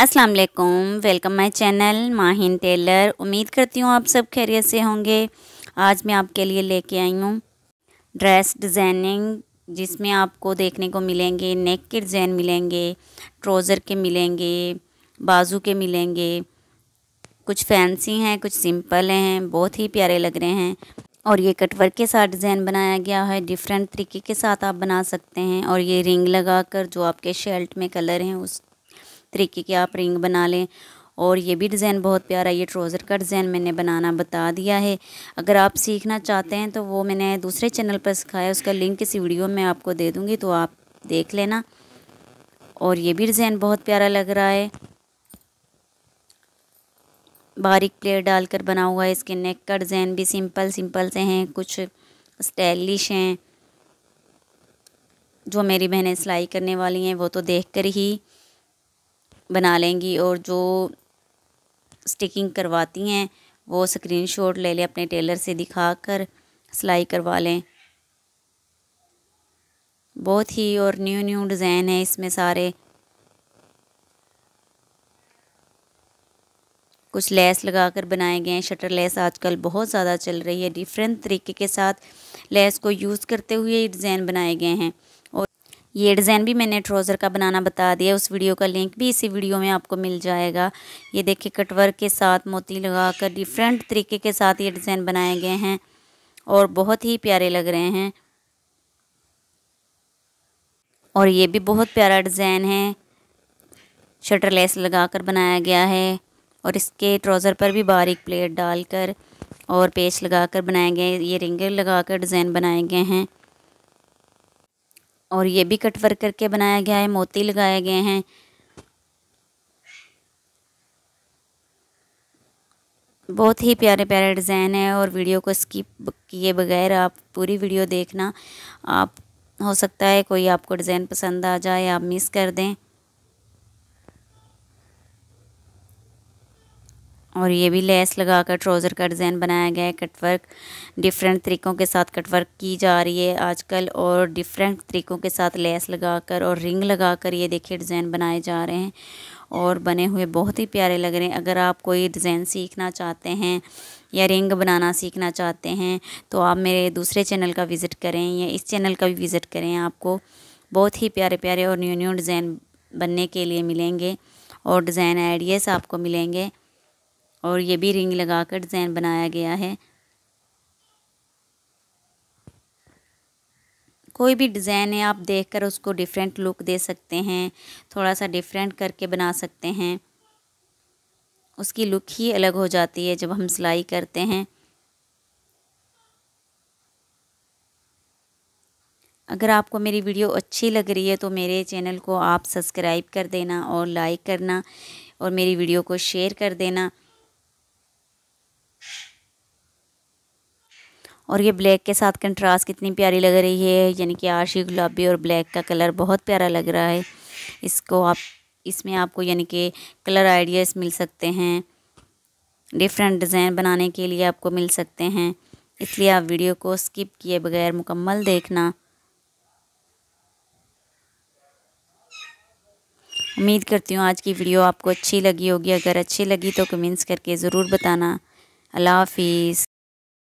अस्सलाम वालेकुम welcome my channel Mahin Tailor उम्मीद करती हूँ आप सब खैरियत से होंगे आज मैं आपके लिए लेके आई हूँ ड्रेस डिज़ाइनिंग जिसमें आपको देखने को मिलेंगे नेक के डिज़ाइन मिलेंगे ट्रोज़र के मिलेंगे बाजू के मिलेंगे कुछ फैंसी हैं कुछ सिंपल हैं बहुत ही प्यारे लग रहे हैं और ये कटवर्क के साथ डिज़ाइन बनाया गया है डिफरेंट तरीके के साथ आप बना सकते हैं और ये रिंग लगा कर जो आपके शर्ट में कलर हैं उस तरीके की आप रिंग बना लें और ये भी डिज़ाइन बहुत प्यारा ये ट्रोज़र का डिज़ाइन मैंने बनाना बता दिया है अगर आप सीखना चाहते हैं तो वो मैंने दूसरे चैनल पर सिखाया उसका लिंक इस वीडियो में आपको दे दूँगी तो आप देख लेना और ये भी डिज़ाइन बहुत प्यारा लग रहा है बारीक प्लेयर डालकर बना हुआ है इसके नेक का डिज़ाइन भी सिंपल सिंपल से हैं कुछ स्टाइलिश हैं जो मेरी बहनें सिलाई करने वाली हैं वो तो देख कर ही बना लेंगी और जो स्टिकिंग करवाती हैं वो स्क्रीनशॉट ले लें अपने टेलर से दिखा कर सिलाई करवा लें बहुत ही और न्यू न्यू डिज़ाइन है इसमें सारे कुछ लेस लगा कर बनाए गए हैं शटर लेस आजकल बहुत ज़्यादा चल रही है डिफरेंट तरीके के साथ लेस को यूज़ करते हुए डिज़ाइन बनाए गए हैं ये डिज़ाइन भी मैंने ट्रोज़र का बनाना बता दिया उस वीडियो का लिंक भी इसी वीडियो में आपको मिल जाएगा ये देखिए कटवर्क के साथ मोती लगा कर डिफरेंट तरीके के साथ ये डिज़ाइन बनाए गए हैं और बहुत ही प्यारे लग रहे हैं और ये भी बहुत प्यारा डिज़ाइन है शटर लेस लगा कर बनाया गया है और इसके ट्राउज़र पर भी बारीक प्लेट डालकर और पेच लगा कर बनाए गए ये रिंगर लगा कर डिज़ाइन बनाए गए हैं और ये भी कट वर्क करके बनाया गया है मोती लगाए गए हैं बहुत ही प्यारे प्यारे डिज़ाइन है और वीडियो को स्किप किए बगैर आप पूरी वीडियो देखना आप हो सकता है कोई आपको डिज़ाइन पसंद आ जाए आप मिस कर दें और ये भी लेस लगा कर ट्राउज़र का डिज़ाइन बनाया गया है कटवर्क डिफरेंट तरीक़ों के साथ कटवर्क की जा रही है आजकल और डिफरेंट तरीक़ों के साथ लेस लगा कर और रिंग लगा कर ये देखिए डिज़ाइन बनाए जा रहे हैं और बने हुए बहुत ही प्यारे लग रहे हैं अगर आप कोई डिज़ाइन सीखना चाहते हैं या रिंग बनाना सीखना चाहते हैं तो आप मेरे दूसरे चैनल का विज़िट करें या इस चैनल का भी विज़िट करें आपको बहुत ही प्यारे प्यारे और न्यू न्यू डिज़ाइन बनने के लिए मिलेंगे और डिज़ाइन आइडियाज़ आपको मिलेंगे और ये भी रिंग लगा कर डिज़ाइन बनाया गया है कोई भी डिज़ाइन है आप देखकर उसको डिफरेंट लुक दे सकते हैं थोड़ा सा डिफरेंट करके बना सकते हैं उसकी लुक ही अलग हो जाती है जब हम सिलाई करते हैं अगर आपको मेरी वीडियो अच्छी लग रही है तो मेरे चैनल को आप सब्सक्राइब कर देना और लाइक करना और मेरी वीडियो को शेयर कर देना और ये ब्लैक के साथ कंट्रास्ट कितनी प्यारी लग रही है यानी कि आशी गुलाबी और ब्लैक का कलर बहुत प्यारा लग रहा है इसको आप इसमें आपको यानी कि कलर आइडियाज़ मिल सकते हैं डिफरेंट डिज़ाइन बनाने के लिए आपको मिल सकते हैं इसलिए आप वीडियो को स्किप किए बगैर मुकम्मल देखना उम्मीद करती हूँ आज की वीडियो आपको अच्छी लगी होगी अगर अच्छी लगी तो कमेंट्स करके ज़रूर बताना अल्लाह हाफिज़